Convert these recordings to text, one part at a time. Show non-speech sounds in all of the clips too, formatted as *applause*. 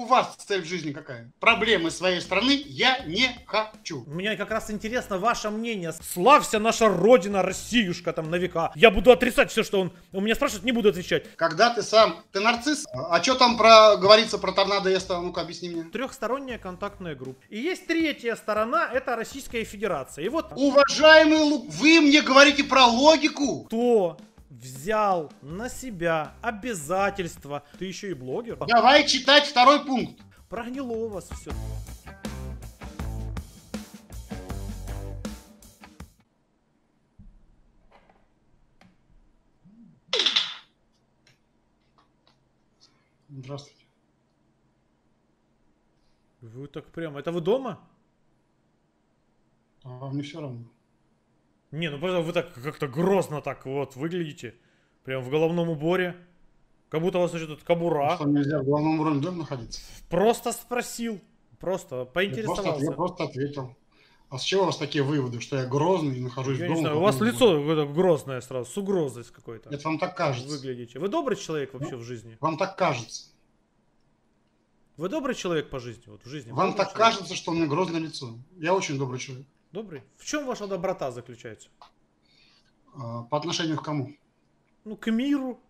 У вас цель в жизни какая? Проблемы своей страны я не хочу. Мне как раз интересно ваше мнение. Славься наша родина, Россиюшка там на века. Я буду отрицать все, что он... У меня спрашивают, не буду отвечать. Когда ты сам... Ты нарцисс? А что там про... говорится про торнадо Эста? Ну-ка, объясни мне. Трехсторонняя контактная группа. И есть третья сторона, это Российская Федерация. И вот... Уважаемый Лук, вы мне говорите про логику? То взял на себя обязательства. Ты еще и блогер. Давай читать второй пункт. Прогнило у вас все. Здравствуйте. Вы так прям... Это вы дома? А, мне все равно. Не, ну просто вы так как-то грозно так вот выглядите. Прям в головном уборе. Как будто у вас что-то кабура. Что, нельзя в головном уборе дома находиться? Просто спросил. Просто поинтересовался. Я просто, я просто ответил. А с чего у вас такие выводы, что я грозный и нахожусь я дома? Не знаю, у вас лицо какое грозное сразу, с угрозой какой-то. Это вам так кажется. Выглядите. Вы добрый человек вообще ну, в жизни? Вам так кажется. Вы добрый человек по жизни, вот в жизни. Вам так человек? кажется, что у меня грозное лицо. Я очень добрый человек. Добрый. В чем ваша доброта заключается? А, по отношению к кому? Ну, к миру.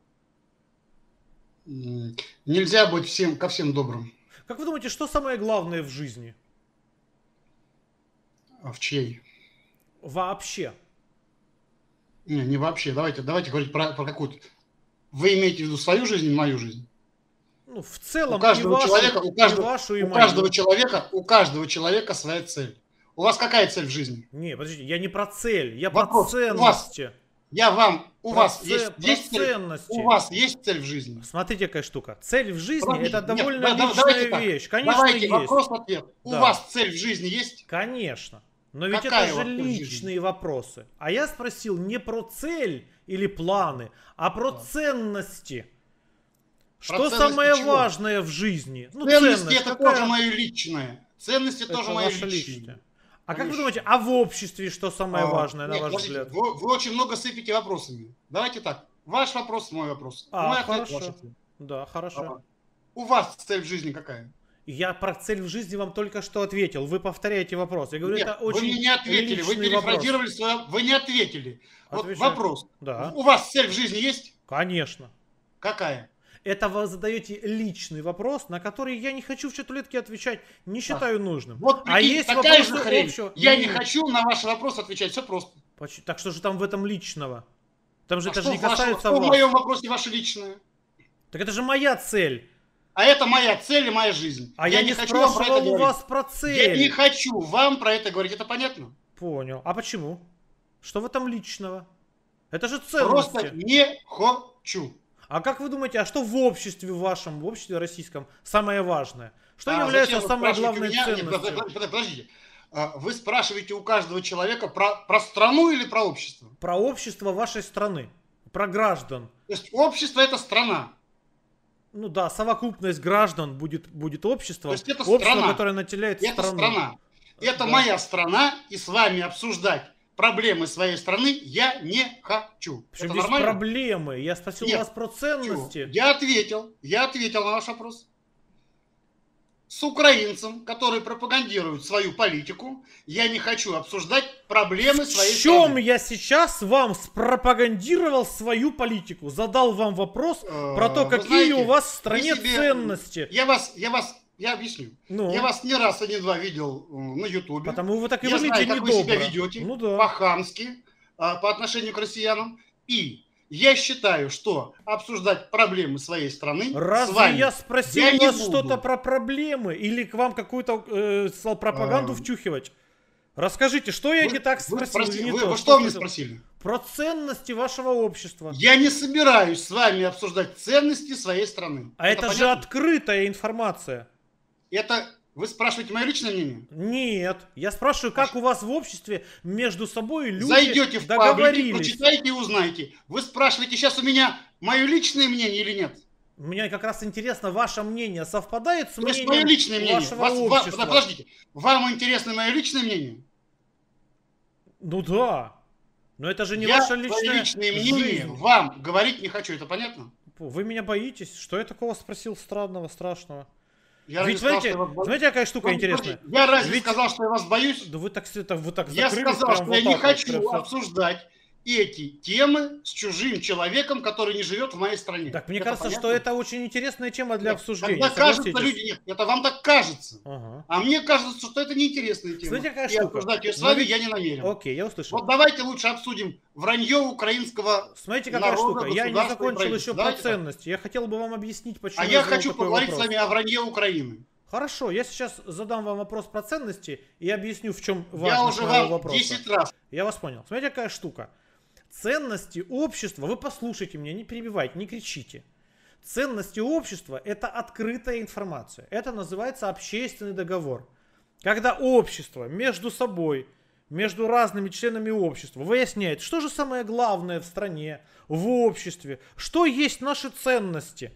Нельзя быть всем, ко всем добрым. Как вы думаете, что самое главное в жизни? А в чьей? Вообще. Не, не вообще. Давайте, давайте говорить про, про какую-то. Вы имеете в виду свою жизнь и мою жизнь? Ну, в целом, у каждого человека, у каждого, у каждого человека, у каждого человека своя цель. У вас какая цель в жизни? Не, подождите, я не про цель, я Вопрос. про ценности. У вас, я вам, у про вас ц... есть, есть ценности. Цель, у вас есть цель в жизни? Смотрите, какая штука. Цель в жизни Подожди, это довольно нет, личная давайте вещь. Конечно, давайте есть. Вопрос-ответ. Да. У вас цель в жизни есть? Конечно. Но ведь Какая это же личные вопросы. А я спросил не про цель или планы, а про да. ценности. что ценности самое чего? важное в жизни? Ну, ценности, ценность это какая? тоже мое личное. Ценности это тоже мои личные. личные. А как вы думаете, а в обществе что самое а, важное, нет, на ваш взгляд? Вы, вы очень много сыпите вопросами. Давайте так. Ваш вопрос, мой вопрос. А, мой хорошо. ответ. Да, хорошо. А, у вас цель в жизни какая? Я про цель в жизни вам только что ответил. Вы повторяете вопрос. Я говорю, Нет, это очень Вы мне не ответили, вы перефразировали свое... Вы не ответили. Отвечаю. Вот вопрос. Да. У вас цель в жизни есть? Конечно. Какая? Это вы задаете личный вопрос, на который я не хочу в чатулетке отвечать, не считаю да. нужным. Вот а есть такая же хрень. Общего... Я не хочу на ваш вопрос отвечать, все просто. Так что же там в этом личного? Там же а это же не касается вашего, вас. в моем вопросе ваше личное? Так это же моя цель. А это моя цель и моя жизнь. А я, я не, не хочу вам про это у говорить. вас про цель. Я не хочу вам про это говорить. Это понятно? Понял. А почему? Что в этом личного? Это же ценности. Просто не хочу. А как вы думаете, а что в обществе вашем, в обществе российском самое важное? Что а является самой главной меня? ценностью? Нет, подождите. А, вы спрашиваете у каждого человека про, про страну или про общество? Про общество вашей страны, про граждан. То есть общество это страна? Ну да, совокупность граждан будет, будет общество. То есть это общество, страна. которое страну. это страна. страна. Это да. моя страна, и с вами обсуждать проблемы своей страны я не хочу. Причем Это нормально? проблемы. Я спросил Нет. вас про ценности. Я ответил. Я ответил на ваш вопрос. С украинцем, который пропагандирует свою политику, я не хочу обсуждать проблемы своей страны. В чем я сейчас вам спропагандировал свою политику? Задал вам вопрос э, про то, какие у вас в стране ценности. Я вас, я вас я объясню. Ну. Я вас не раз, а не два видел э, на Ютубе. Потому вы так и Я знаю, как недобро. вы себя ведете ну, да. по-хамски, а, по отношению к россиянам. И я считаю, что обсуждать проблемы своей страны Разве с вами я спросил я вас что-то про проблемы? Или к вам какую-то э, пропаганду а... вчухивать? Расскажите, что я вы, не так спросил? Вы, спроси, не вы, то, что, что мне спросили? Про ценности вашего общества. Я не собираюсь с вами обсуждать ценности своей страны. А это, это же открытая информация. Это вы спрашиваете мое личное мнение? Нет. Я спрашиваю, как у вас в обществе между собой люди Зайдете в паблики, прочитайте и узнаете. Вы спрашиваете сейчас у меня мое личное мнение или нет? Мне как раз интересно, ваше мнение совпадает с То мнением мое личное мнение. вашего вас, общества? Вам, подождите. Вам интересно мое личное мнение? Ну да. Но это же не я ваше личное, личное мнение. Жизнь. Вам говорить не хочу, это понятно? Вы меня боитесь? Что я такого спросил странного, страшного? Я Ведь смотрите, сказал, вас... знаете, какая штука ну, интересная? Я разве Ведь... сказал, что я вас боюсь? Да вы так все это вот так Я сказал, что я так, не хочу обсуждать эти темы с чужим человеком, который не живет в моей стране. Так, мне это кажется, понятно? что это очень интересная тема для нет, обсуждения. Тогда кажется, люди, нет, это вам так кажется. Ага. А мне кажется, что это неинтересная тема. Смотрите, какая и штука. обсуждать ее с вами ну, я не намерен. Окей, я услышал. Вот давайте лучше обсудим вранье украинского Смотрите, какая народа, штука. Я не закончил еще про ценности. Я хотел бы вам объяснить, почему А я, я хочу поговорить вопрос. с вами о вранье Украины. Хорошо, я сейчас задам вам вопрос про ценности и объясню, в чем вопрос. Я уже вам вопрос. 10 раз. Я вас понял. Смотрите, какая штука. Ценности общества, вы послушайте меня, не перебивайте, не кричите. Ценности общества – это открытая информация. Это называется общественный договор. Когда общество между собой, между разными членами общества выясняет, что же самое главное в стране, в обществе, что есть наши ценности.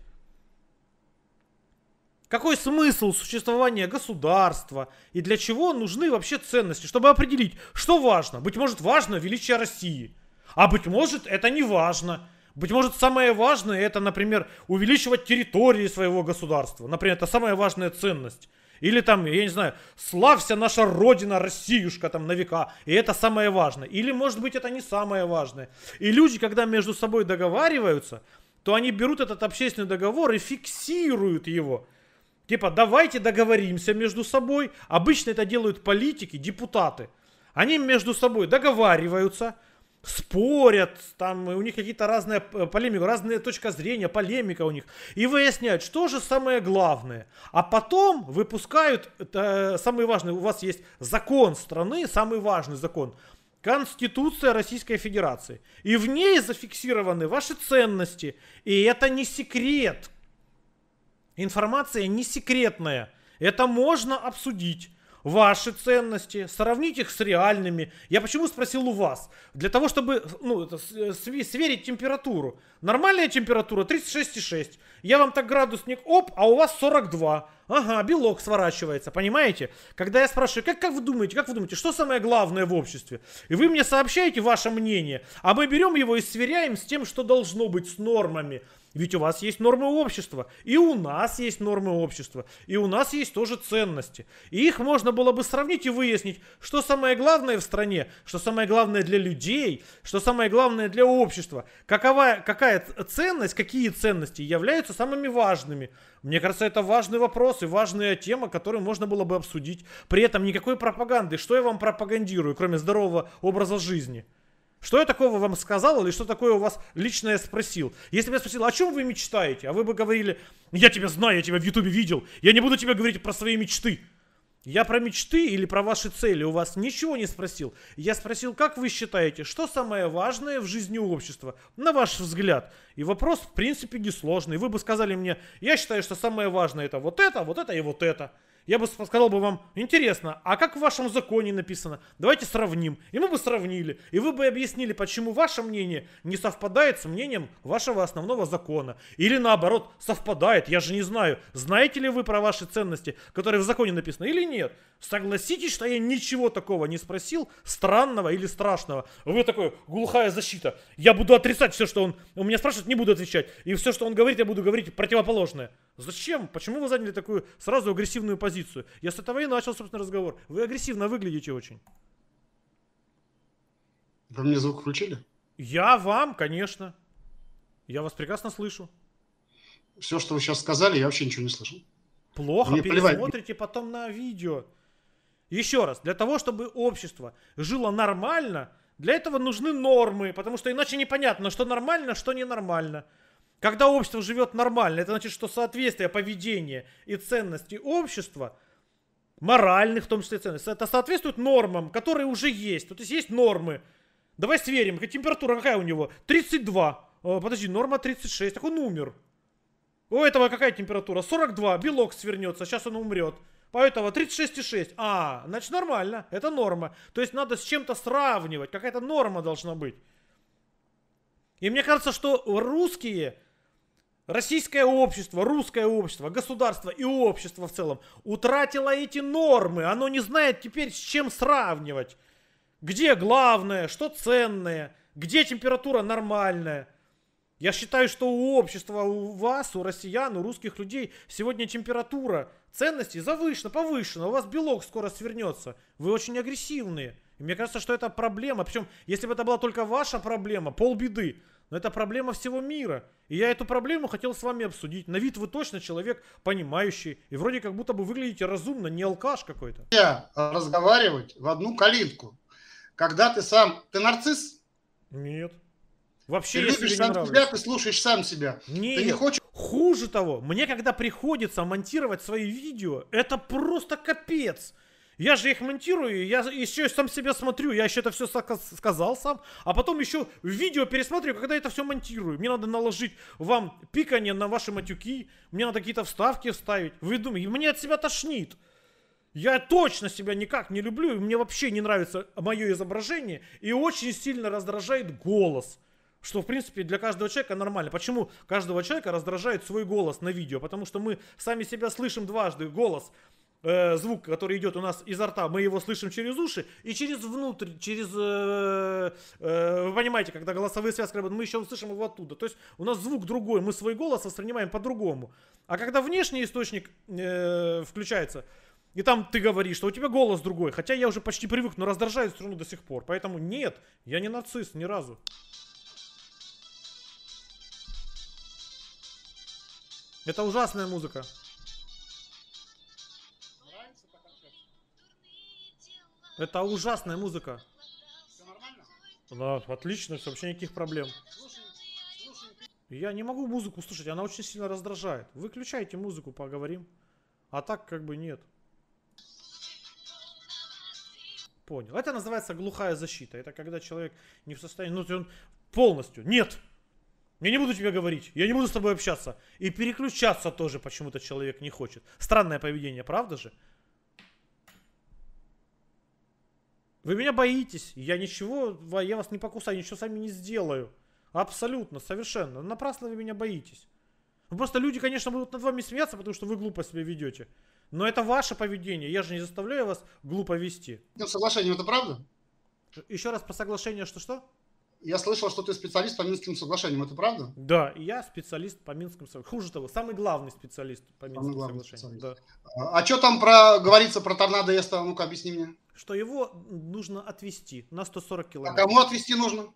Какой смысл существования государства и для чего нужны вообще ценности, чтобы определить, что важно. Быть может важно величие России – а быть может, это не важно. Быть может, самое важное это, например, увеличивать территории своего государства. Например, это самая важная ценность. Или там, я не знаю, славься наша родина, Россиюшка там на века. И это самое важное. Или, может быть, это не самое важное. И люди, когда между собой договариваются, то они берут этот общественный договор и фиксируют его. Типа, давайте договоримся между собой. Обычно это делают политики, депутаты. Они между собой договариваются – спорят, там у них какие-то разные э, полемики, разные точка зрения, полемика у них, и выясняют, что же самое главное. А потом выпускают, э, самый важный, у вас есть закон страны, самый важный закон, Конституция Российской Федерации. И в ней зафиксированы ваши ценности. И это не секрет. Информация не секретная. Это можно обсудить ваши ценности, сравнить их с реальными. Я почему спросил у вас? Для того, чтобы ну, это, э, сверить температуру. Нормальная температура 36,6. Я вам так градусник, оп, а у вас 42. Ага, белок сворачивается, понимаете? Когда я спрашиваю, как, как вы думаете, как вы думаете, что самое главное в обществе? И вы мне сообщаете ваше мнение, а мы берем его и сверяем с тем, что должно быть, с нормами. Ведь у вас есть нормы общества, и у нас есть нормы общества, и у нас есть тоже ценности. И их можно было бы сравнить и выяснить, что самое главное в стране, что самое главное для людей, что самое главное для общества. Какова, какая ценность, какие ценности являются самыми важными. Мне кажется, это важный вопрос и важная тема, которую можно было бы обсудить. При этом никакой пропаганды. Что я вам пропагандирую, кроме здорового образа жизни? Что я такого вам сказал или что такое у вас лично я спросил? Если бы я спросил, о чем вы мечтаете, а вы бы говорили, я тебя знаю, я тебя в Ютубе видел, я не буду тебе говорить про свои мечты. Я про мечты или про ваши цели у вас ничего не спросил. Я спросил, как вы считаете, что самое важное в жизни общества, на ваш взгляд. И вопрос, в принципе, несложный. Вы бы сказали мне, я считаю, что самое важное это вот это, вот это и вот это я бы сказал бы вам, интересно, а как в вашем законе написано? Давайте сравним. И мы бы сравнили. И вы бы объяснили, почему ваше мнение не совпадает с мнением вашего основного закона. Или наоборот, совпадает, я же не знаю. Знаете ли вы про ваши ценности, которые в законе написаны, или нет? Согласитесь, что я ничего такого не спросил, странного или страшного. Вы такой, глухая защита. Я буду отрицать все, что он... У меня спрашивает, не буду отвечать. И все, что он говорит, я буду говорить противоположное. Зачем? Почему вы заняли такую сразу агрессивную позицию? позицию. Я с этого и начал, собственно, разговор. Вы агрессивно выглядите очень. Вы мне звук включили? Я вам, конечно. Я вас прекрасно слышу. Все, что вы сейчас сказали, я вообще ничего не слышал. Плохо, мне пересмотрите плевать. потом на видео. Еще раз, для того, чтобы общество жило нормально, для этого нужны нормы, потому что иначе непонятно, что нормально, что ненормально. нормально. Когда общество живет нормально, это значит, что соответствие поведения и ценностей общества, моральных в том числе ценностей, это соответствует нормам, которые уже есть. То есть есть нормы. Давай сверим, какая температура какая у него? 32. О, подожди, норма 36. Так он умер. У этого какая температура? 42. Белок свернется, сейчас он умрет. По этого 36,6. А, значит нормально, это норма. То есть надо с чем-то сравнивать, какая-то норма должна быть. И мне кажется, что русские Российское общество, русское общество, государство и общество в целом утратило эти нормы. Оно не знает теперь с чем сравнивать. Где главное, что ценное, где температура нормальная. Я считаю, что у общества, у вас, у россиян, у русских людей сегодня температура ценностей завышена, повышена. У вас белок скоро свернется. Вы очень агрессивные. И мне кажется, что это проблема. Причем, если бы это была только ваша проблема, полбеды. Но это проблема всего мира. И я эту проблему хотел с вами обсудить. На вид вы точно человек понимающий. И вроде как будто бы выглядите разумно, не алкаш какой-то. Я э, Разговаривать в одну калитку. Когда ты сам... Ты нарцисс? Нет. Вообще ты любишь сам нравлюсь. себя, ты слушаешь сам себя. Нет. Ты не хочешь... Хуже того, мне когда приходится монтировать свои видео, это просто капец. Я же их монтирую, я еще сам себя смотрю, я еще это все сказал сам, а потом еще видео пересматриваю, когда это все монтирую. Мне надо наложить вам пикание на ваши матюки, мне надо какие-то вставки вставить. Вы думаете, мне от себя тошнит. Я точно себя никак не люблю, и мне вообще не нравится мое изображение, и очень сильно раздражает голос. Что, в принципе, для каждого человека нормально. Почему каждого человека раздражает свой голос на видео? Потому что мы сами себя слышим дважды. Голос Э, звук, который идет у нас изо рта, мы его слышим через уши и через внутрь, через... Э, э, вы понимаете, когда голосовые связки работают, мы еще услышим его оттуда. То есть у нас звук другой, мы свой голос воспринимаем по-другому. А когда внешний источник э, включается, и там ты говоришь, что у тебя голос другой. Хотя я уже почти привык, но раздражает все равно до сих пор. Поэтому нет, я не нацист ни разу. Это ужасная музыка. Это ужасная музыка. Все нормально? Да, отлично, все, вообще никаких проблем. Я не могу музыку слушать, она очень сильно раздражает. Выключайте музыку, поговорим. А так как бы нет. Понял. Это называется глухая защита. Это когда человек не в состоянии... Ну, он полностью... Нет! Я не буду тебе говорить. Я не буду с тобой общаться. И переключаться тоже почему-то человек не хочет. Странное поведение, правда же? Вы меня боитесь, я ничего, я вас не покусаю, ничего сами не сделаю. Абсолютно, совершенно. Напрасно вы меня боитесь. Вы ну, Просто люди, конечно, будут над вами смеяться, потому что вы глупо себя ведете. Но это ваше поведение, я же не заставляю вас глупо вести. Ну, соглашение, это правда? Еще раз про соглашение, что-что? Я слышал, что ты специалист по Минским соглашениям, это правда? Да, я специалист по Минским соглашениям. Хуже того, самый главный специалист по Минским самый соглашениям. Да. А, а что там про, говорится про торнадо Эста? А ну-ка, объясни мне. Что его нужно отвезти на 140 а километров. А кому отвезти нужно?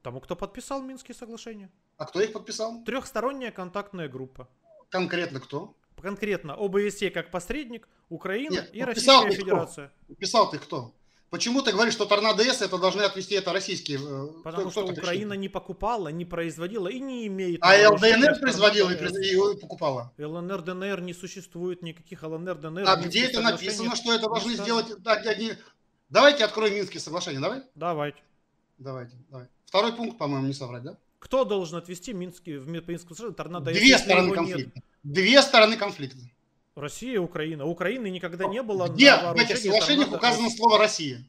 Тому, кто подписал Минские соглашения. А кто их подписал? Трехсторонняя контактная группа. Конкретно кто? Конкретно ОБСЕ как посредник, Украина Нет, и ну, Российская Федерация. Писал ты кто? Почему ты говоришь, что торнадо С это должны отвести это российские? Э, Потому кто, что кто Украина решил? не покупала, не производила и не имеет. А ЛДНР производила и, покупала. ЛНР, ДНР не существует никаких а ЛНР, ДНР. А где это написано, что это должны места? сделать одни? Давайте откроем Минские соглашения, давай? Давайте. Давайте, давай. Второй пункт, по-моему, не соврать, да? Кто должен отвести Минские в Минском соглашении торнадо? Две стороны конфликта. Нет. Две стороны конфликта. Россия, Украина. Украины никогда не было. Где на в этих соглашениях там, указано слово Россия?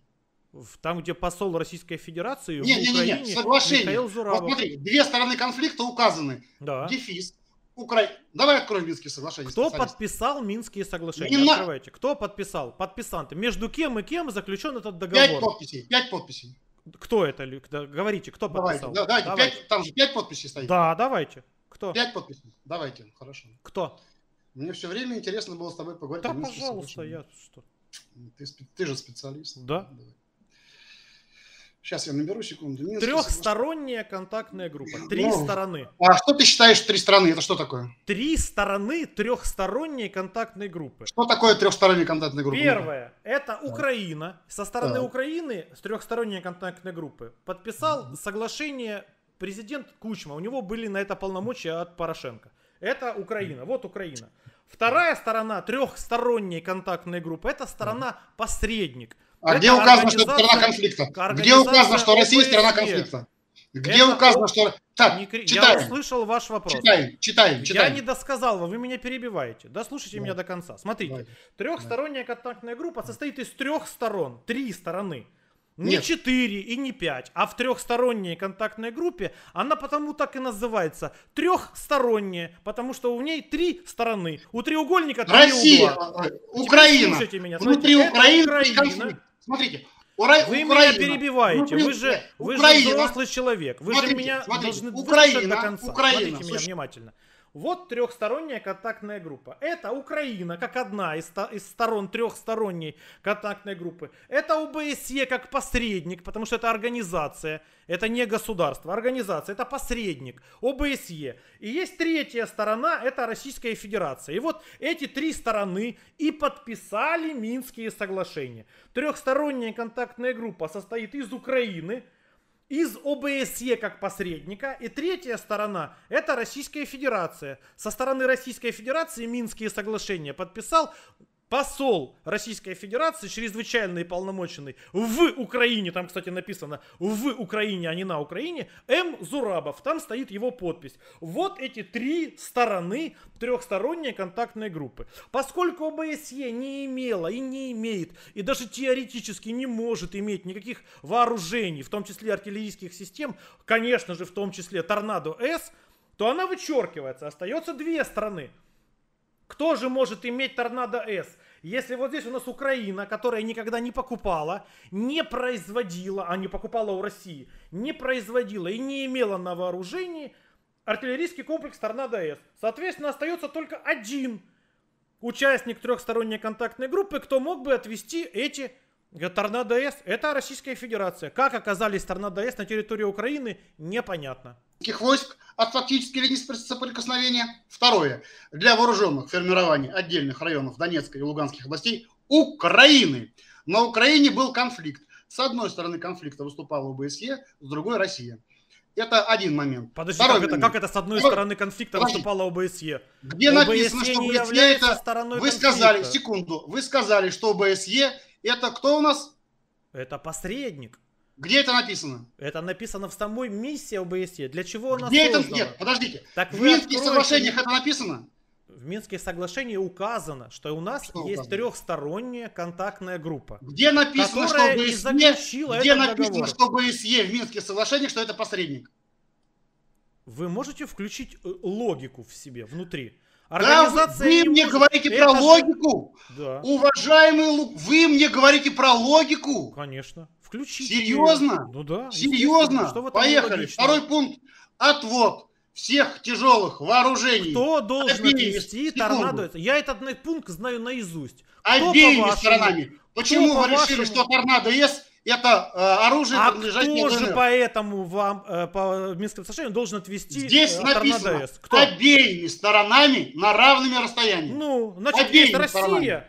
В, там, где посол Российской Федерации нет, в нет, Украине. Нет, не. соглашение. Михаил Вот смотри, две стороны конфликта указаны. Да. Дефис. Укра... Давай откроем Минские соглашения. Кто подписал Минские соглашения? Не Открывайте. Кто подписал? Подписанты. Между кем и кем заключен этот договор? Пять подписей. Пять подписей. Кто это? Говорите, кто подписал? Давайте, давайте. давайте. Пять, там же пять подписей стоит. Да, давайте. Кто? Пять подписей. Давайте, хорошо. Кто? Мне все время интересно было с тобой поговорить. Да, а пожалуйста, я что? Ты, ты же специалист. Ну, да. Давай. Сейчас я наберу секунду. Нет, Трехсторонняя спасибо. контактная группа. Три ну, стороны. А что ты считаешь три стороны? Это что такое? Три стороны трехсторонней контактной группы. Что такое трехсторонняя контактная группа? Первое. Это да. Украина. Со стороны да. Украины с трехсторонней контактной группы подписал да. соглашение президент Кучма. У него были на это полномочия от Порошенко. Это Украина. Вот Украина. Вторая сторона трехсторонней контактной группы – это сторона посредник. А это где указано, что это сторона конфликта? Где указано, что Россия сторона конфликта? Где это указано, что... Так, не... читаем. Я услышал ваш вопрос. Читаем, читаем, читаем. Я не досказал вам, вы меня перебиваете. Дослушайте да. меня до конца. Смотрите, да. трехсторонняя контактная группа состоит из трех сторон, три стороны – нет. Не 4 и не 5, а в трехсторонней контактной группе она потому так и называется трехсторонняя, потому что у ней три стороны. У треугольника три Россия, угла. Э, Украина. Теперь меня. Внутри Смотрите, Украины. Украина. Смотрите, Ура... Вы Украина. меня перебиваете, вы же, вы же взрослый человек, вы смотрите, же меня смотрите. должны Украина, слушать до конца. Украина. Смотрите Слушай. меня внимательно. Вот трехсторонняя контактная группа. Это Украина, как одна из, из сторон трехсторонней контактной группы. Это ОБСЕ, как посредник, потому что это организация. Это не государство, организация, это посредник. ОБСЕ. И есть третья сторона, это Российская Федерация. И вот эти три стороны и подписали Минские соглашения. Трехсторонняя контактная группа состоит из Украины, из ОБСЕ как посредника. И третья сторона – это Российская Федерация. Со стороны Российской Федерации Минские соглашения подписал посол Российской Федерации, чрезвычайный и полномоченный в Украине, там, кстати, написано в Украине, а не на Украине, М. Зурабов, там стоит его подпись. Вот эти три стороны трехсторонней контактной группы. Поскольку ОБСЕ не имела и не имеет, и даже теоретически не может иметь никаких вооружений, в том числе артиллерийских систем, конечно же, в том числе Торнадо-С, то она вычеркивается, остается две страны – кто же может иметь Торнадо С? Если вот здесь у нас Украина, которая никогда не покупала, не производила, а не покупала у России, не производила и не имела на вооружении артиллерийский комплекс Торнадо-С. Соответственно, остается только один участник трехсторонней контактной группы, кто мог бы отвести эти Торнадо С – это Российская Федерация. Как оказались Торнадо С на территории Украины, непонятно. войск от фактически линии соприкосновения. Второе. Для вооруженных формирований отдельных районов Донецкой и Луганских областей Украины. На Украине был конфликт. С одной стороны конфликта выступала ОБСЕ, с другой – Россия. Это один момент. Подожди, как, момент. Это, как это с одной стороны конфликта Подожди. выступала ОБСЕ? Где ОБСЕ написано, что ОБСЕ это... Вы конфликта. сказали, секунду, вы сказали, что ОБСЕ это кто у нас? Это посредник. Где это написано? Это написано в самой миссии ОБСЕ. Для чего она Где создана? это? Нет, подождите. Так в Минских откроете... соглашениях это написано? В Минских соглашениях указано, что у нас что есть указано? трехсторонняя контактная группа. Где написано, что ОБСЕ, заключила где написано, договор. что ОБСЕ в Минских соглашениях, что это посредник? Вы можете включить э, логику в себе, внутри. Организация да, вы мне говорите это... про логику. Да. Уважаемый Лук, вы мне говорите про логику. Конечно. Включите. Серьезно? Ну да. Серьезно? Что Поехали. Второй пункт. Отвод всех тяжелых вооружений. Кто должен обеими отвести торнадо? Я этот пункт знаю наизусть. Кто обеими по вашему, сторонами. Почему вы решили, вашему... что торнадо есть это э, оружие, а подлежащее кто же поэтому вам, э, по Минским соглашениям должен отвести э, Здесь э, написано, ДС? Кто? обеими сторонами на равными расстояниях. Ну, значит, обеими есть Россия сторонами.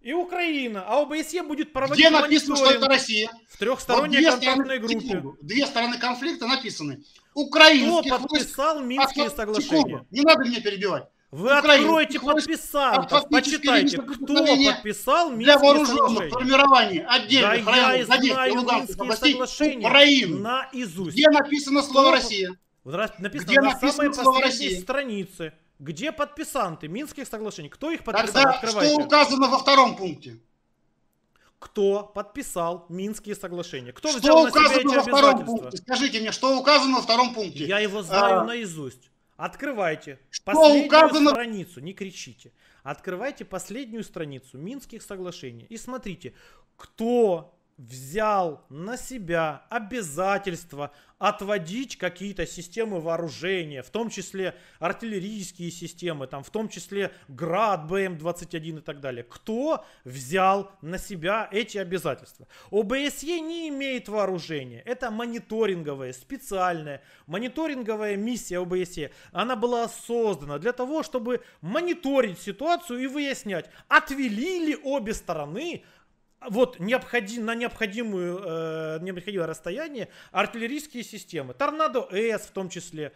и Украина, а ОБСЕ будет проводить Где написано, что это Россия? В трехсторонней вот контактной стороны, группе. Две стороны конфликта написаны. Украинских Кто подписал войск, Минские соглашения? Секунду, не надо меня перебивать. Вы Украину. откройте подписантов, почитайте, кто подписал Минские для вооруженных формирований отдельно, да районов Донецкой и Луганской областей Украину. Наизусть. Где написано слово кто... «Россия»? Написано где на написано самой слово «Россия»? странице. Где подписанты Минских соглашений? Кто их подписал? Тогда Открывайте. что указано во втором пункте? Кто подписал Минские соглашения? Кто что взял указано на себя эти во втором пункте? Скажите мне, что указано во втором пункте? Я его знаю а... наизусть. Открывайте Что последнюю указано? страницу, не кричите. Открывайте последнюю страницу Минских соглашений и смотрите, кто взял на себя обязательство отводить какие-то системы вооружения, в том числе артиллерийские системы, там, в том числе Град, БМ-21 и так далее. Кто взял на себя эти обязательства? ОБСЕ не имеет вооружения. Это мониторинговая, специальная, мониторинговая миссия ОБСЕ. Она была создана для того, чтобы мониторить ситуацию и выяснять, отвели ли обе стороны вот необходим, на необходимую, э, необходимое расстояние артиллерийские системы. Торнадо С в том числе.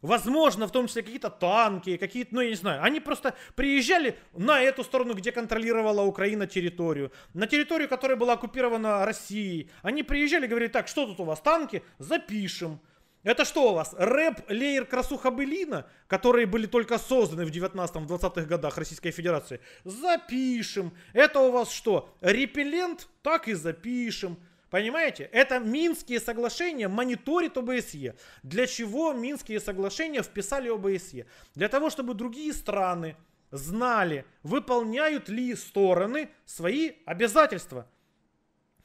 Возможно, в том числе какие-то танки, какие-то, ну, я не знаю. Они просто приезжали на эту сторону, где контролировала Украина территорию. На территорию, которая была оккупирована Россией. Они приезжали, говорили, так, что тут у вас, танки? Запишем. Это что у вас? Рэп, леер, красуха, Белина, которые были только созданы в 19-20-х годах Российской Федерации? Запишем. Это у вас что? Репеллент? Так и запишем. Понимаете? Это Минские соглашения мониторит ОБСЕ. Для чего Минские соглашения вписали ОБСЕ? Для того, чтобы другие страны знали, выполняют ли стороны свои обязательства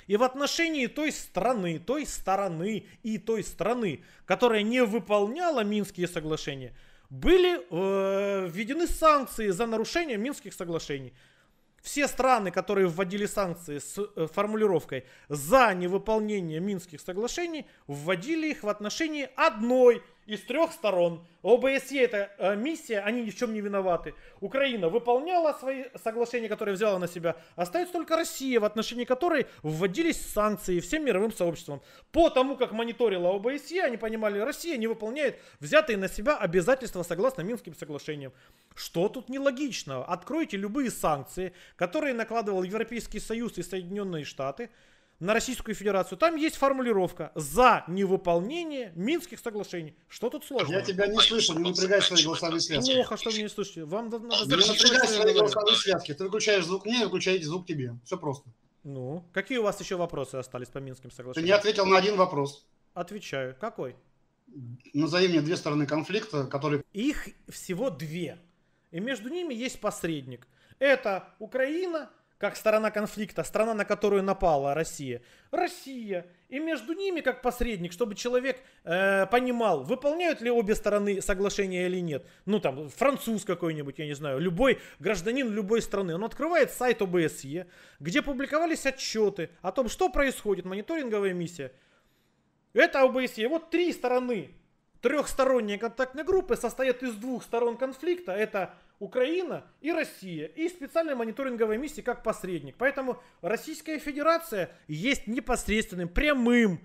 и в отношении той страны, той стороны и той страны, которая не выполняла Минские соглашения, были э, введены санкции за нарушение Минских соглашений. Все страны, которые вводили санкции с э, формулировкой за невыполнение Минских соглашений, вводили их в отношении одной из трех сторон. ОБСЕ это э, миссия, они ни в чем не виноваты. Украина выполняла свои соглашения, которые взяла на себя. Остается только Россия, в отношении которой вводились санкции всем мировым сообществом. По тому, как мониторила ОБСЕ, они понимали, Россия не выполняет взятые на себя обязательства согласно Минским соглашениям. Что тут нелогичного? Откройте любые санкции, которые накладывал Европейский Союз и Соединенные Штаты – на Российскую Федерацию, там есть формулировка «за невыполнение Минских соглашений». Что тут сложно? Я тебя не слышу, не напрягай свои голосовые связки. Плохо, что вы не слышите. Вам надо... Не напрягай свои голосовые связки. Ты выключаешь звук мне, выключаете звук тебе. Все просто. Ну, какие у вас еще вопросы остались по Минским соглашениям? Ты не ответил на один вопрос. Отвечаю. Какой? Назови мне две стороны конфликта, которые... Их всего две. И между ними есть посредник. Это Украина как сторона конфликта, страна, на которую напала Россия. Россия. И между ними как посредник, чтобы человек э, понимал, выполняют ли обе стороны соглашение или нет. Ну там, француз какой-нибудь, я не знаю, любой гражданин любой страны. Он открывает сайт ОБСЕ, где публиковались отчеты о том, что происходит, мониторинговая миссия. Это ОБСЕ. Вот три стороны. Трехсторонние контактные группы состоят из двух сторон конфликта. Это Украина и Россия. И специальной мониторинговой миссии как посредник. Поэтому Российская Федерация есть непосредственным, прямым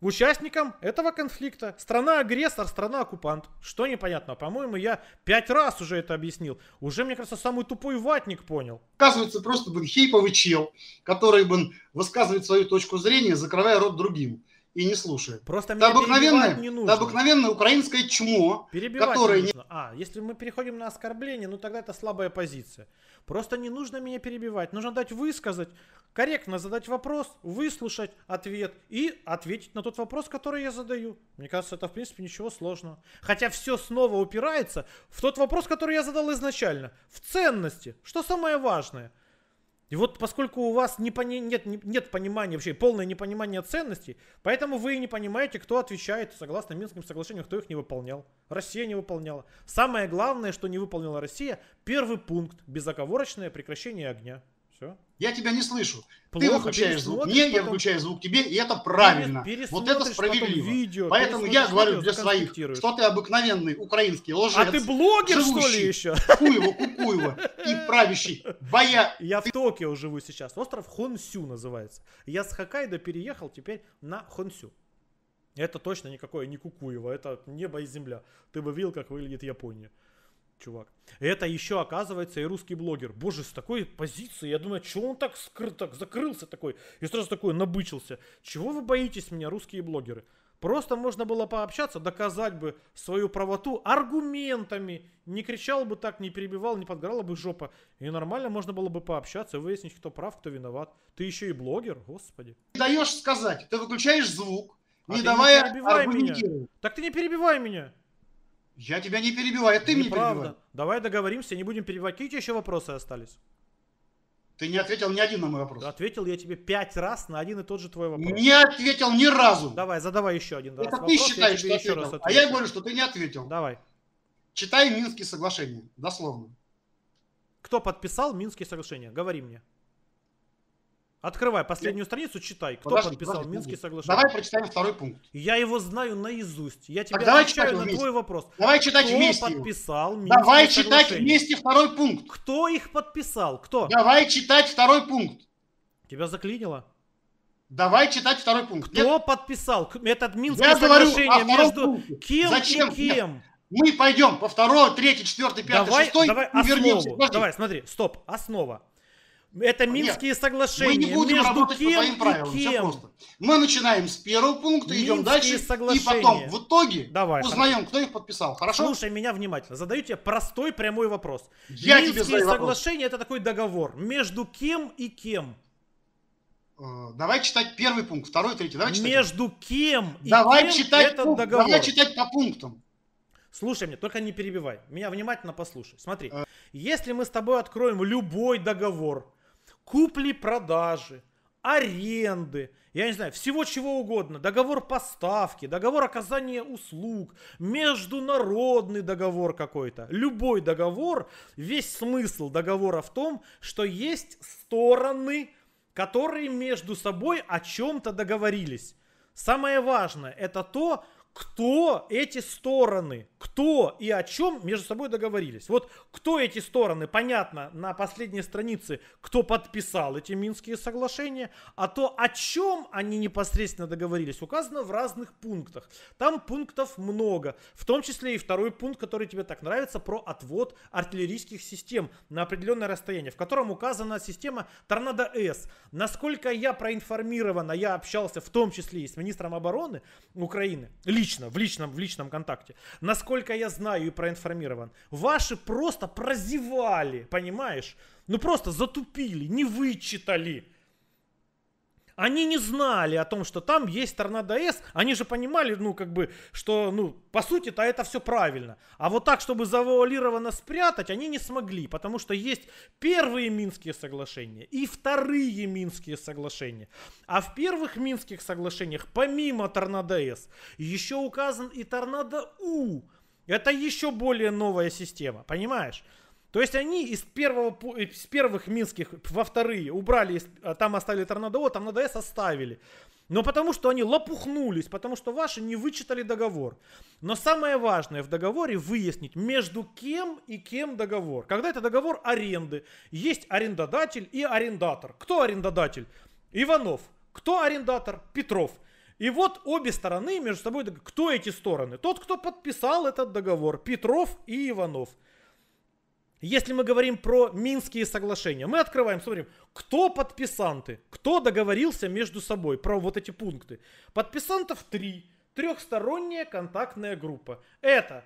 участником этого конфликта. Страна-агрессор, страна-оккупант. Что непонятно? По-моему, я пять раз уже это объяснил. Уже, мне кажется, самый тупой ватник понял. Оказывается, просто Бенхейповый чел, который бы высказывает свою точку зрения, закрывая рот другим и не слушает. Просто это обыкновенное, не нужно. Это обыкновенное украинское чмо, перебивать которое... Не нужно. А, если мы переходим на оскорбление, ну тогда это слабая позиция. Просто не нужно меня перебивать. Нужно дать высказать, корректно задать вопрос, выслушать ответ и ответить на тот вопрос, который я задаю. Мне кажется, это в принципе ничего сложного. Хотя все снова упирается в тот вопрос, который я задал изначально. В ценности. Что самое важное – и вот поскольку у вас не пони- нет, не, нет понимания, вообще полное непонимание ценностей, поэтому вы не понимаете, кто отвечает согласно Минским соглашениям, кто их не выполнял. Россия не выполняла. Самое главное, что не выполнила Россия, первый пункт – безоговорочное прекращение огня. Все. Я тебя не слышу. Плохо, ты выключаешь звук мне, потом... я выключаю звук тебе, и это правильно. Вот это справедливо. Видео, Поэтому я говорю для своих, что ты обыкновенный украинский лжец. А ты блогер, что ли, еще? Куева, Кукуева и *laughs* правящий боя... Я ты... в Токио живу сейчас. Остров Хонсю называется. Я с Хоккайдо переехал теперь на Хонсю. Это точно никакое не Кукуева, это небо и земля. Ты бы видел, как выглядит Япония чувак. Это еще, оказывается, и русский блогер. Боже, с такой позиции, я думаю, что он так скрыт, так закрылся такой, и сразу такой набычился. Чего вы боитесь меня, русские блогеры? Просто можно было пообщаться, доказать бы свою правоту аргументами. Не кричал бы так, не перебивал, не подгорала бы жопа. И нормально можно было бы пообщаться, выяснить, кто прав, кто виноват. Ты еще и блогер, господи. Ты даешь сказать, ты выключаешь звук, а не давая не перебивай меня. Так ты не перебивай меня. Я тебя не перебиваю, а ты Неправда. меня перебиваешь. Давай договоримся, не будем перебивать. Какие у тебя еще вопросы остались? Ты не ответил ни один на мой вопрос. Ответил я тебе пять раз на один и тот же твой вопрос. Не ответил ни разу. Давай, задавай еще один Это раз Это ты вопрос, считаешь, что еще раз ответил. А я говорю, что ты не ответил. Давай. Читай Минские соглашения, дословно. Кто подписал Минские соглашения? Говори мне. Открывай последнюю страницу, читай. Кто подожди, подписал подожди, Минские соглашения? Давай прочитаем второй пункт. Я его знаю наизусть. Я тебе Давай отвечаю на вместе. твой вопрос. Давай читать Кто вместе. подписал его. Минские Давай читать вместе второй пункт. Кто их подписал? Кто? Давай читать второй пункт. Тебя заклинило? Давай читать второй пункт. Кто Нет? подписал? Это Минское Я соглашение между пункте. кем Зачем? и кем? Мы пойдем по второй, третий, четвертый, пятый, давай, шестой. Давай, основу. Вернемся. Подожди. Давай, смотри, стоп, основа. Это Минские Нет, соглашения. Мы не будем Между работать кем по твоим правилам. Кем? Все просто. Мы начинаем с первого пункта, Минские идем дальше. Соглашения. И потом в итоге Давай, узнаем, хорошо. кто их подписал. Хорошо? Слушай меня внимательно. Задаю тебе простой прямой вопрос. Я Минские тебе соглашения вопрос. это такой договор. Между кем и кем? Э, давай читать первый пункт, второй, третий. Давай читать. Между кем и Давай кем читать этот пункт. договор? Давай читать по пунктам. Слушай меня, только не перебивай. Меня внимательно послушай. Смотри, э. если мы с тобой откроем любой договор, купли-продажи, аренды, я не знаю, всего чего угодно, договор поставки, договор оказания услуг, международный договор какой-то, любой договор, весь смысл договора в том, что есть стороны, которые между собой о чем-то договорились. Самое важное это то, кто эти стороны, кто и о чем между собой договорились. Вот кто эти стороны, понятно, на последней странице, кто подписал эти Минские соглашения, а то о чем они непосредственно договорились, указано в разных пунктах. Там пунктов много, в том числе и второй пункт, который тебе так нравится, про отвод артиллерийских систем на определенное расстояние, в котором указана система Торнадо-С. Насколько я проинформирован, а я общался в том числе и с министром обороны Украины, лично, в личном, в личном контакте. Насколько я знаю и проинформирован, ваши просто прозевали, понимаешь? Ну просто затупили, не вычитали. Они не знали о том, что там есть Торнадо С. Они же понимали, ну, как бы, что, ну, по сути-то это все правильно. А вот так, чтобы завуалированно спрятать, они не смогли, потому что есть первые Минские соглашения и вторые Минские соглашения. А в первых Минских соглашениях, помимо Торнадо С, еще указан и Торнадо У. Это еще более новая система, понимаешь? То есть они из, первого, э, из первых минских во вторые убрали, а там оставили Торнадо, там Торнадо С оставили. Но потому что они лопухнулись, потому что ваши не вычитали договор. Но самое важное в договоре выяснить, между кем и кем договор. Когда это договор аренды, есть арендодатель и арендатор. Кто арендодатель? Иванов. Кто арендатор? Петров. И вот обе стороны между собой, кто эти стороны? Тот, кто подписал этот договор, Петров и Иванов. Если мы говорим про Минские соглашения, мы открываем, смотрим, кто подписанты, кто договорился между собой про вот эти пункты. Подписантов три. Трехсторонняя контактная группа. Это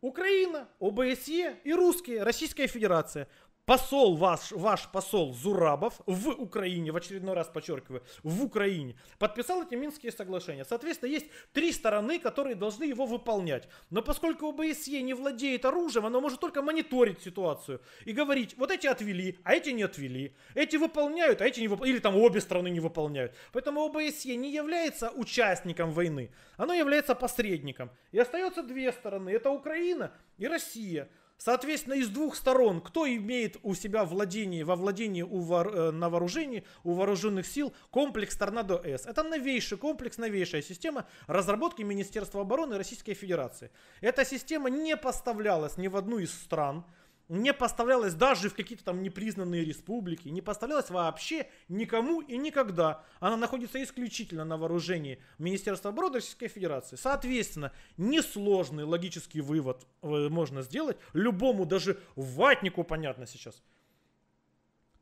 Украина, ОБСЕ и русские, Российская Федерация посол ваш, ваш посол Зурабов в Украине, в очередной раз подчеркиваю, в Украине, подписал эти Минские соглашения. Соответственно, есть три стороны, которые должны его выполнять. Но поскольку ОБСЕ не владеет оружием, оно может только мониторить ситуацию и говорить, вот эти отвели, а эти не отвели, эти выполняют, а эти не выполняют, или там обе страны не выполняют. Поэтому ОБСЕ не является участником войны, оно является посредником. И остается две стороны, это Украина и Россия. Соответственно, из двух сторон, кто имеет у себя владение, во владении у вор, э, на вооружении, у вооруженных сил комплекс Торнадо-С. Это новейший комплекс, новейшая система разработки Министерства обороны Российской Федерации. Эта система не поставлялась ни в одну из стран, не поставлялось даже в какие-то там непризнанные республики, не поставлялось вообще никому и никогда. Она находится исключительно на вооружении Министерства обороны Российской Федерации. Соответственно, несложный логический вывод э, можно сделать. Любому, даже ватнику понятно сейчас.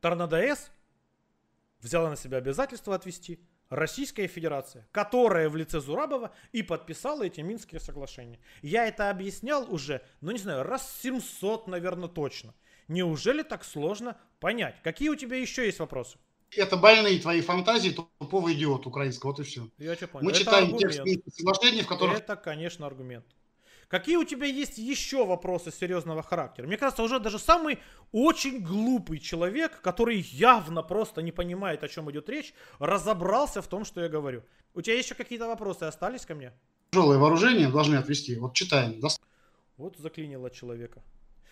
Торнадо С взяла на себя обязательство отвести – Российская Федерация, которая в лице Зурабова и подписала эти Минские соглашения. Я это объяснял уже, ну не знаю, раз 700, наверное, точно. Неужели так сложно понять? Какие у тебя еще есть вопросы? Это больные твои фантазии, тупого идиота украинского, вот и все. Я что понял. Мы это читаем аргумент. текст соглашений, в которых... Это, конечно, аргумент. Какие у тебя есть еще вопросы серьезного характера? Мне кажется, уже даже самый очень глупый человек, который явно просто не понимает, о чем идет речь, разобрался в том, что я говорю. У тебя еще какие-то вопросы остались ко мне? Тяжелое вооружение должны отвести. Вот читаем. Да? Вот заклинило человека.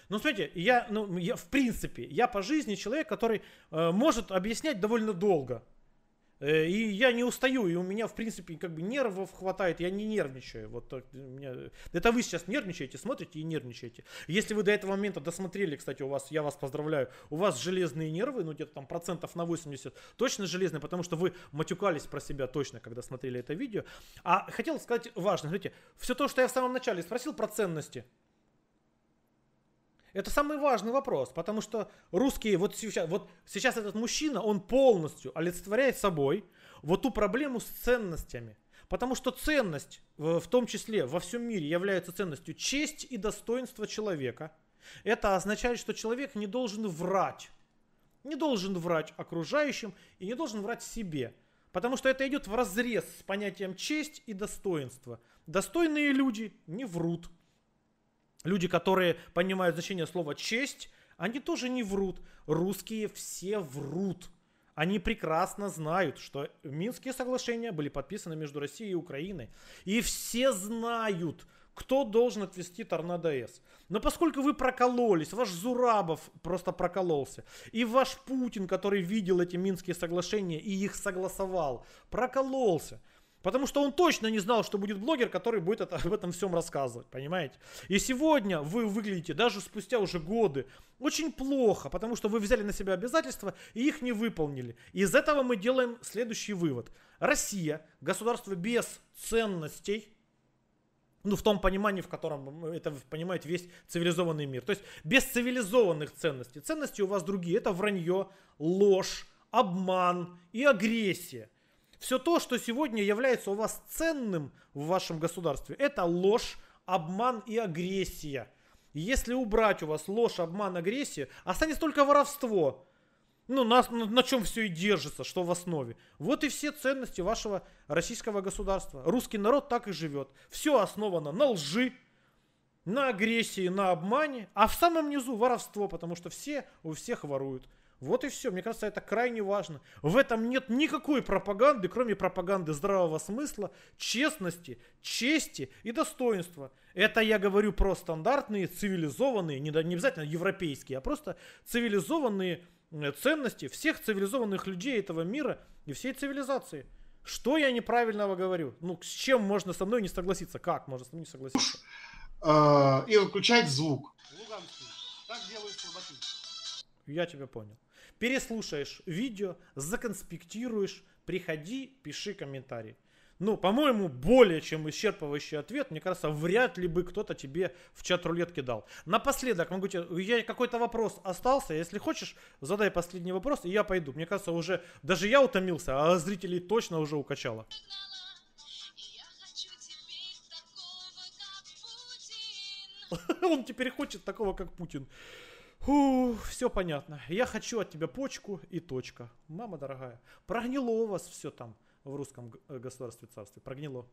Ну, смотрите, я, ну, я, в принципе, я по жизни человек, который э, может объяснять довольно долго Э, и я не устаю, и у меня, в принципе, как бы нервов хватает, я не нервничаю. Вот так, меня... Это вы сейчас нервничаете, смотрите и нервничаете. Если вы до этого момента досмотрели, кстати, у вас, я вас поздравляю, у вас железные нервы, ну где-то там процентов на 80, точно железные, потому что вы матюкались про себя точно, когда смотрели это видео. А хотел сказать важно, смотрите, все то, что я в самом начале спросил про ценности, это самый важный вопрос, потому что русские вот сейчас, вот сейчас этот мужчина, он полностью олицетворяет собой вот ту проблему с ценностями. Потому что ценность, в том числе во всем мире, является ценностью честь и достоинство человека. Это означает, что человек не должен врать. Не должен врать окружающим и не должен врать себе. Потому что это идет в разрез с понятием честь и достоинство. Достойные люди не врут люди, которые понимают значение слова честь, они тоже не врут. Русские все врут. Они прекрасно знают, что Минские соглашения были подписаны между Россией и Украиной. И все знают, кто должен отвести Торнадо С. Но поскольку вы прокололись, ваш Зурабов просто прокололся, и ваш Путин, который видел эти Минские соглашения и их согласовал, прокололся – Потому что он точно не знал, что будет блогер, который будет это, *laughs* об этом всем рассказывать, понимаете? И сегодня вы выглядите, даже спустя уже годы, очень плохо, потому что вы взяли на себя обязательства и их не выполнили. И из этого мы делаем следующий вывод. Россия, государство без ценностей, ну, в том понимании, в котором это понимает весь цивилизованный мир. То есть без цивилизованных ценностей. Ценности у вас другие. Это вранье, ложь, обман и агрессия. Все то, что сегодня является у вас ценным в вашем государстве, это ложь, обман и агрессия. Если убрать у вас ложь, обман, агрессия, останется только воровство. Ну, на, на, на чем все и держится, что в основе. Вот и все ценности вашего российского государства. Русский народ так и живет. Все основано на лжи, на агрессии, на обмане, а в самом низу воровство, потому что все у всех воруют. Вот и все. Мне кажется, это крайне важно. В этом нет никакой пропаганды, кроме пропаганды здравого смысла, честности, чести и достоинства. Это я говорю про стандартные, цивилизованные, не, обязательно европейские, а просто цивилизованные э, ценности всех цивилизованных людей этого мира и всей цивилизации. Что я неправильного говорю? Ну, с чем можно со мной не согласиться? Как можно со мной не согласиться? А, и выключать звук. Так Я тебя понял переслушаешь видео, законспектируешь, приходи, пиши комментарий. Ну, по-моему, более чем исчерпывающий ответ. Мне кажется, вряд ли бы кто-то тебе в чат рулетки дал. Напоследок, могу тебе, я какой-то вопрос остался. Если хочешь, задай последний вопрос, и я пойду. Мне кажется, уже даже я утомился, а зрителей точно уже укачало. *laughs* Он теперь хочет такого, как Путин. Фу, все понятно. Я хочу от тебя почку и точка. Мама дорогая. Прогнило у вас все там в русском э, государстве царстве. Прогнило.